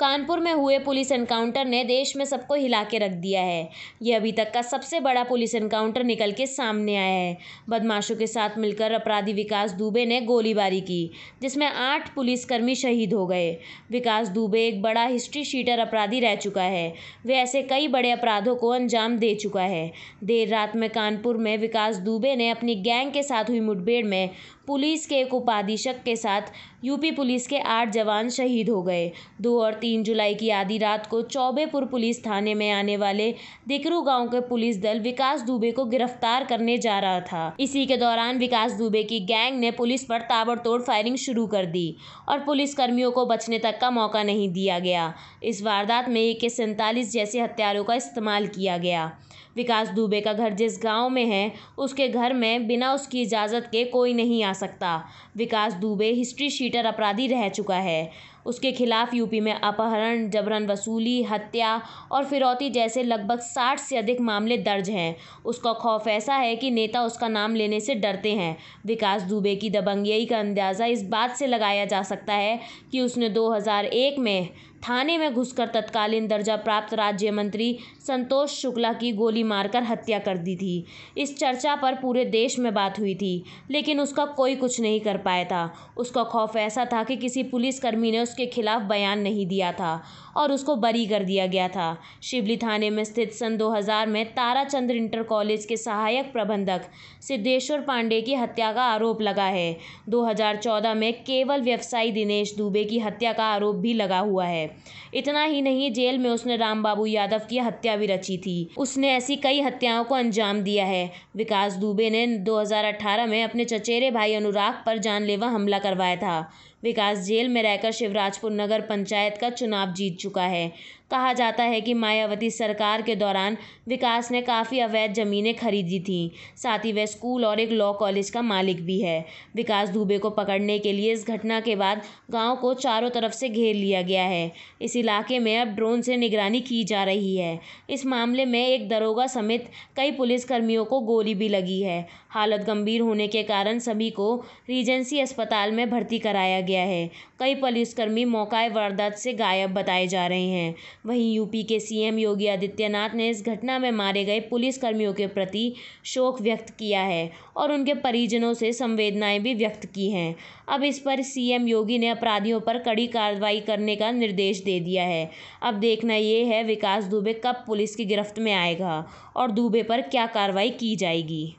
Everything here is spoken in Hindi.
कानपुर में हुए पुलिस एनकाउंटर ने देश में सबको हिला के रख दिया है ये अभी तक का सबसे बड़ा पुलिस एनकाउंटर निकल के सामने आया है बदमाशों के साथ मिलकर अपराधी विकास दुबे ने गोलीबारी की जिसमें आठ पुलिसकर्मी शहीद हो गए विकास दुबे एक बड़ा हिस्ट्री शीटर अपराधी रह चुका है वे ऐसे कई बड़े अपराधों को अंजाम दे चुका है देर रात में कानपुर में विकास दुबे ने अपनी गैंग के साथ हुई मुठभेड़ में पुलिस के एक उपाधीक्षक के साथ यूपी पुलिस के आठ जवान शहीद हो गए दो और तीन जुलाई की आधी रात को चौबेपुर पुलिस थाने में आने वाले दिकरू गांव के पुलिस दल विकास दुबे को गिरफ्तार करने जा रहा था इसी के दौरान विकास दुबे की गैंग ने पुलिस पर ताबड़तोड़ फायरिंग शुरू कर दी और पुलिस कर्मियों को बचने तक का मौका नहीं दिया गया इस वारदात में एक के सैंतालीस जैसे हथियारों का इस्तेमाल किया गया विकास दुबे का घर जिस गाँव में है उसके घर में बिना उसकी इजाज़त के कोई नहीं आ सकता विकास दुबे हिस्ट्री शीटर अपराधी रह चुका है उसके खिलाफ यूपी में अपहरण जबरन वसूली हत्या और फिरौती जैसे लगभग साठ से अधिक मामले दर्ज हैं उसका खौफ ऐसा है कि नेता उसका नाम लेने से डरते हैं विकास दुबे की दबंगियाई का अंदाज़ा इस बात से लगाया जा सकता है कि उसने 2001 में थाने में घुसकर तत्कालीन दर्जा प्राप्त राज्य मंत्री संतोष शुक्ला की गोली मारकर हत्या कर दी थी इस चर्चा पर पूरे देश में बात हुई थी लेकिन उसका कोई कुछ नहीं कर पाया था उसका खौफ ऐसा था कि किसी पुलिसकर्मी ने उस उसके खिलाफ बयान नहीं दिया था और उसको बरी कर दिया गया था शिवली थाने में स्थित सन 2000 में ताराचंद्र इंटर कॉलेज के सहायक प्रबंधक सिद्धेश्वर पांडे की हत्या का आरोप लगा है 2014 में केवल व्यवसायी दिनेश दुबे की हत्या का आरोप भी लगा हुआ है इतना ही नहीं जेल में उसने रामबाबू यादव की हत्या भी रची थी उसने ऐसी कई हत्याओं को अंजाम दिया है विकास दुबे ने दो में अपने चचेरे भाई अनुराग पर जानलेवा हमला करवाया था विकास जेल में रहकर शिवराजपुर नगर पंचायत का चुनाव जीत चुका है कहा जाता है कि मायावती सरकार के दौरान विकास ने काफ़ी अवैध ज़मीनें खरीदी थीं साथ ही वह स्कूल और एक लॉ कॉलेज का मालिक भी है विकास दुबे को पकड़ने के लिए इस घटना के बाद गाँव को चारों तरफ से घेर लिया गया है इस इलाके में अब ड्रोन से निगरानी की जा रही है इस मामले में एक दरोगा समेत कई पुलिसकर्मियों को गोली भी लगी है हालत गंभीर होने के कारण सभी को रीजेंसी अस्पताल में भर्ती कराया गया है कई पुलिसकर्मी मौका वारदात से गायब बताए जा रहे हैं वहीं यूपी के सीएम योगी आदित्यनाथ ने इस घटना में मारे गए पुलिसकर्मियों के प्रति शोक व्यक्त किया है और उनके परिजनों से संवेदनाएं भी व्यक्त की हैं अब इस पर सीएम योगी ने अपराधियों पर कड़ी कार्रवाई करने का निर्देश दे दिया है अब देखना ये है विकास दुबे कब पुलिस की गिरफ्त में आएगा और दुबे पर क्या कार्रवाई की जाएगी